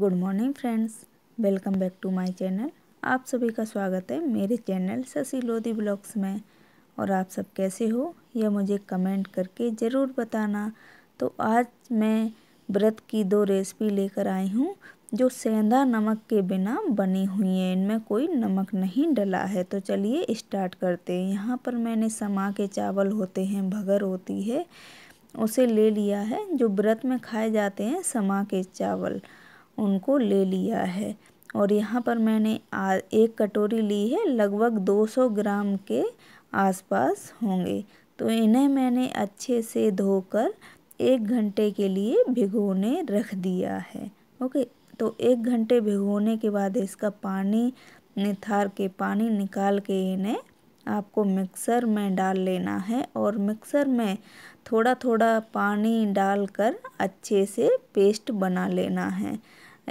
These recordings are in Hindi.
good morning friends welcome back to my channel आप सभी का स्वागत है मेरे चैनल शशि लोधी ब्लॉग्स में और आप सब कैसे हो यह मुझे कमेंट करके ज़रूर बताना तो आज मैं व्रत की दो रेसिपी लेकर आई हूँ जो सेंधा नमक के बिना बनी हुई हैं इनमें कोई नमक नहीं डला है तो चलिए स्टार्ट करते हैं यहाँ पर मैंने समा के चावल होते हैं भगर होती है उसे ले लिया है जो व्रत में खाए जाते हैं समा के चावल उनको ले लिया है और यहाँ पर मैंने आ, एक कटोरी ली है लगभग 200 ग्राम के आसपास होंगे तो इन्हें मैंने अच्छे से धोकर एक घंटे के लिए भिगोने रख दिया है ओके तो एक घंटे भिगोने के बाद इसका पानी निथार के पानी निकाल के इन्हें आपको मिक्सर में डाल लेना है और मिक्सर में थोड़ा थोड़ा पानी डालकर अच्छे से पेस्ट बना लेना है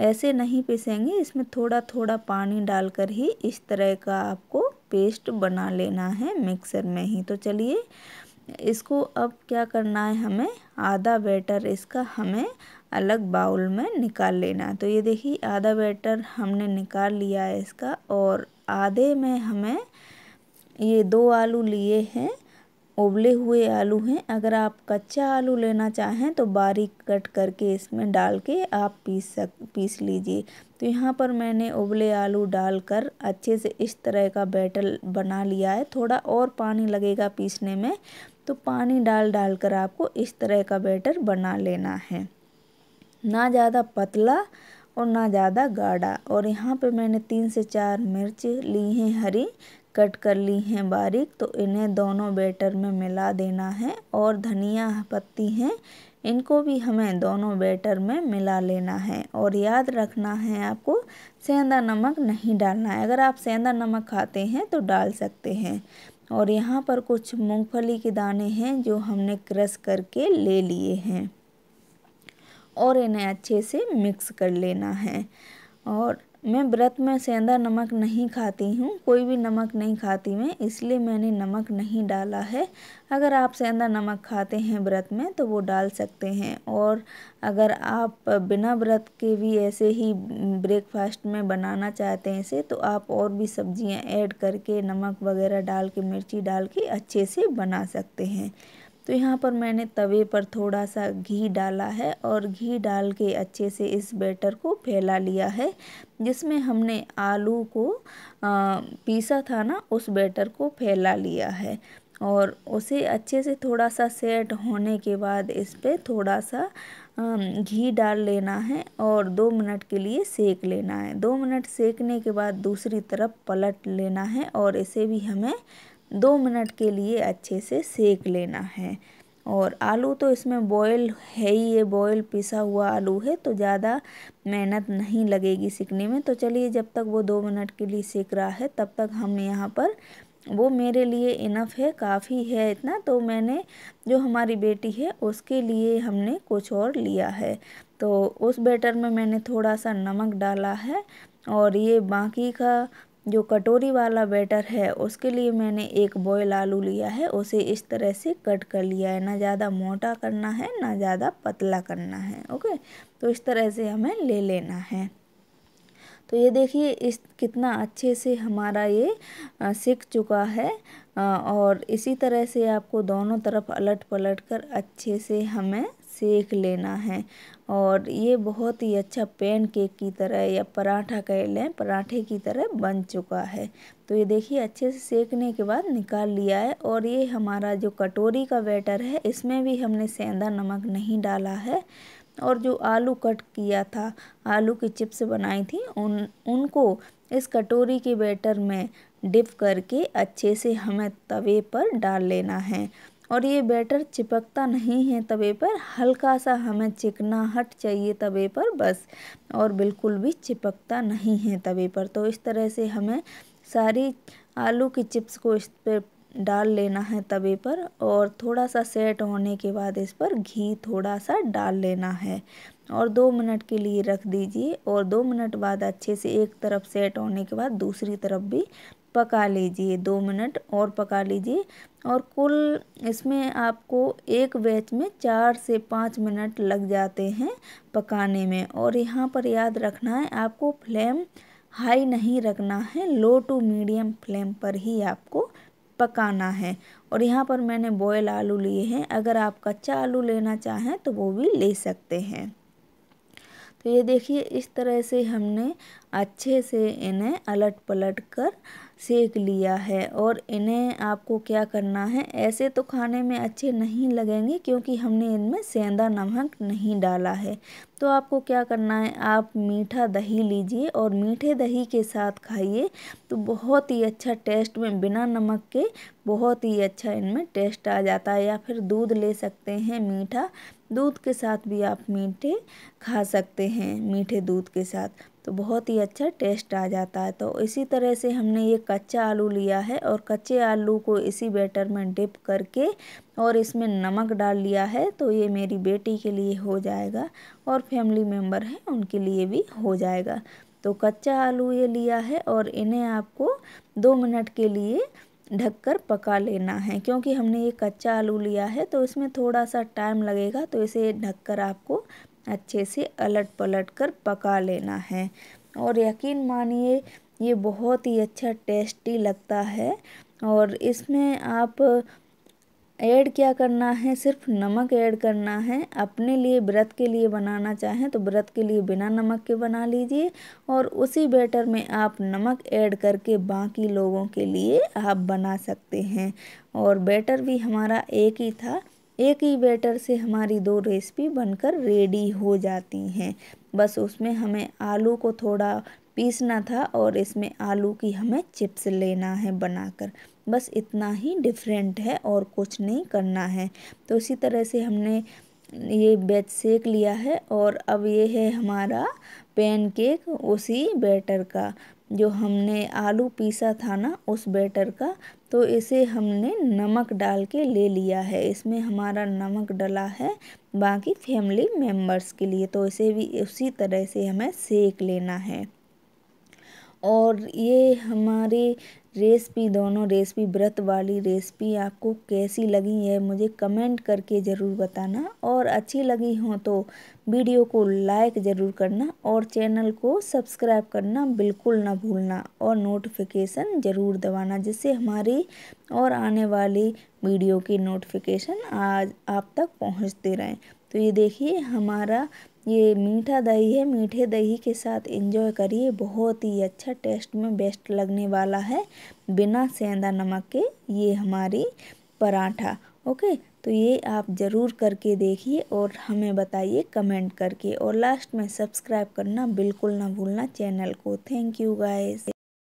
ऐसे नहीं पीसेंगे इसमें थोड़ा थोड़ा पानी डालकर ही इस तरह का आपको पेस्ट बना लेना है मिक्सर में ही तो चलिए इसको अब क्या करना है हमें आधा बैटर इसका हमें अलग बाउल में निकाल लेना है तो ये देखिए आधा बैटर हमने निकाल लिया है इसका और आधे में हमें ये दो आलू लिए हैं उबले हुए आलू हैं अगर आप कच्चा आलू लेना चाहें तो बारीक कट करके इसमें डाल के आप पीस सक पीस लीजिए तो यहाँ पर मैंने उबले आलू डालकर अच्छे से इस तरह का बैटर बना लिया है थोड़ा और पानी लगेगा पीसने में तो पानी डाल डाल कर आपको इस तरह का बैटर बना लेना है ना ज़्यादा पतला और ना ज़्यादा गाढ़ा और यहाँ पर मैंने तीन से चार मिर्च ली हैं हरी कट कर ली हैं बारीक तो इन्हें दोनों बैटर में मिला देना है और धनिया पत्ती हैं इनको भी हमें दोनों बैटर में मिला लेना है और याद रखना है आपको सेंधा नमक नहीं डालना है अगर आप सेंधा नमक खाते हैं तो डाल सकते हैं और यहाँ पर कुछ मूंगफली के दाने हैं जो हमने क्रश करके ले लिए हैं और इन्हें अच्छे से मिक्स कर लेना है और मैं व्रत में सेंधा नमक नहीं खाती हूँ कोई भी नमक नहीं खाती मैं इसलिए मैंने नमक नहीं डाला है अगर आप सेंधा नमक खाते हैं व्रत में तो वो डाल सकते हैं और अगर आप बिना व्रत के भी ऐसे ही ब्रेकफास्ट में बनाना चाहते हैं इसे तो आप और भी सब्ज़ियाँ ऐड करके नमक वगैरह डाल के मिर्ची डाल के अच्छे से बना सकते हैं तो यहाँ पर मैंने तवे पर थोड़ा सा घी डाला है और घी डाल के अच्छे से इस बैटर को फैला लिया है जिसमें हमने आलू को पीसा था ना उस बैटर को फैला लिया है और उसे अच्छे से थोड़ा सा सेट होने के बाद इस पर थोड़ा सा घी डाल लेना है और दो मिनट के लिए सेक लेना है दो मिनट सेकने के बाद दूसरी तरफ पलट लेना है और इसे भी हमें दो मिनट के लिए अच्छे से सेक लेना है और आलू तो इसमें बॉयल है ही ये बॉयल पिसा हुआ आलू है तो ज़्यादा मेहनत नहीं लगेगी सीखने में तो चलिए जब तक वो दो मिनट के लिए सीख रहा है तब तक हम यहाँ पर वो मेरे लिए इनफ है काफ़ी है इतना तो मैंने जो हमारी बेटी है उसके लिए हमने कुछ और लिया है तो उस बैटर में मैंने थोड़ा सा नमक डाला है और ये बाकी का जो कटोरी वाला बैटर है उसके लिए मैंने एक बॉयल आलू लिया है उसे इस तरह से कट कर लिया है ना ज़्यादा मोटा करना है ना ज़्यादा पतला करना है ओके तो इस तरह से हमें ले लेना है तो ये देखिए इस कितना अच्छे से हमारा ये सीख चुका है और इसी तरह से आपको दोनों तरफ अलट पलट कर अच्छे से हमें सेक लेना है और ये बहुत ही अच्छा पेन केक की तरह या पराठा कह लें पराठे की तरह बन चुका है तो ये देखिए अच्छे से सेकने के बाद निकाल लिया है और ये हमारा जो कटोरी का बैटर है इसमें भी हमने सेंधा नमक नहीं डाला है और जो आलू कट किया था आलू की चिप्स बनाई थी उन उनको इस कटोरी के बैटर में डिप करके अच्छे से हमें तवे पर डाल लेना है और ये बैटर चिपकता नहीं है तवे पर हल्का सा हमें चिकना हट चाहिए तवे पर बस और बिल्कुल भी चिपकता नहीं है तवे पर तो इस तरह से हमें सारी आलू की चिप्स को इस पर डाल लेना है तवे पर और थोड़ा सा सेट होने के बाद इस पर घी थोड़ा सा डाल लेना है और दो मिनट के लिए रख दीजिए और दो मिनट बाद अच्छे से एक तरफ सेट होने के बाद दूसरी तरफ भी पका लीजिए दो मिनट और पका लीजिए और कुल इसमें आपको एक बैच में चार से पाँच मिनट लग जाते हैं पकाने में और यहाँ पर याद रखना है आपको फ्लेम हाई नहीं रखना है लो टू मीडियम फ्लेम पर ही आपको पकाना है और यहाँ पर मैंने बॉयल आलू लिए हैं अगर आप कच्चा आलू लेना चाहें तो वो भी ले सकते हैं तो ये देखिए इस तरह से हमने अच्छे से इन्हें अलट पलट कर सेक लिया है और इन्हें आपको क्या करना है ऐसे तो खाने में अच्छे नहीं लगेंगे क्योंकि हमने इनमें सेंधा नमक नहीं डाला है तो आपको क्या करना है आप मीठा दही लीजिए और मीठे दही के साथ खाइए तो बहुत ही अच्छा टेस्ट में बिना नमक के बहुत ही अच्छा इनमें टेस्ट आ जाता है या फिर दूध ले सकते हैं मीठा दूध के साथ भी आप मीठे खा सकते हैं मीठे दूध के साथ तो बहुत ही अच्छा टेस्ट आ जाता है तो इसी तरह से हमने ये कच्चा आलू लिया है और कच्चे आलू को इसी बैटर में डिप करके और इसमें नमक डाल लिया है तो ये मेरी बेटी के लिए हो जाएगा और फैमिली मेम्बर हैं उनके लिए भी हो जाएगा तो कच्चा आलू ये लिया है और इन्हें आपको दो मिनट के लिए ढककर पका लेना है क्योंकि हमने ये कच्चा आलू लिया है तो इसमें थोड़ा सा टाइम लगेगा तो इसे ढककर आपको अच्छे से अलट पलट कर पका लेना है और यकीन मानिए ये बहुत ही अच्छा टेस्टी लगता है और इसमें आप ऐड क्या करना है सिर्फ नमक ऐड करना है अपने लिए व्रत के लिए बनाना चाहें तो व्रत के लिए बिना नमक के बना लीजिए और उसी बैटर में आप नमक ऐड करके बाकी लोगों के लिए आप बना सकते हैं और बैटर भी हमारा एक ही था एक ही बैटर से हमारी दो रेसिपी बनकर रेडी हो जाती हैं बस उसमें हमें आलू को थोड़ा पीसना था और इसमें आलू की हमें चिप्स लेना है बनाकर बस इतना ही डिफरेंट है और कुछ नहीं करना है तो इसी तरह से हमने ये बैच सेक लिया है और अब ये है हमारा पैनकेक उसी बैटर का जो हमने आलू पीसा था ना उस बैटर का तो इसे हमने नमक डाल के ले लिया है इसमें हमारा नमक डला है बाकी फैमिली मेम्बर्स के लिए तो इसे भी उसी तरह से हमें सेक लेना है और ये हमारी रेसिपी दोनों रेसिपी व्रत वाली रेसिपी आपको कैसी लगी है मुझे कमेंट करके ज़रूर बताना और अच्छी लगी हो तो वीडियो को लाइक ज़रूर करना और चैनल को सब्सक्राइब करना बिल्कुल ना भूलना और नोटिफिकेशन ज़रूर दबाना जिससे हमारी और आने वाली वीडियो की नोटिफिकेशन आज आप तक पहुंचते रहें तो ये देखिए हमारा ये मीठा दही है मीठे दही के साथ एंजॉय करिए बहुत ही अच्छा टेस्ट में बेस्ट लगने वाला है बिना सेंधा नमक के ये हमारी पराठा ओके तो ये आप ज़रूर करके देखिए और हमें बताइए कमेंट करके और लास्ट में सब्सक्राइब करना बिल्कुल ना भूलना चैनल को थैंक यू गाइस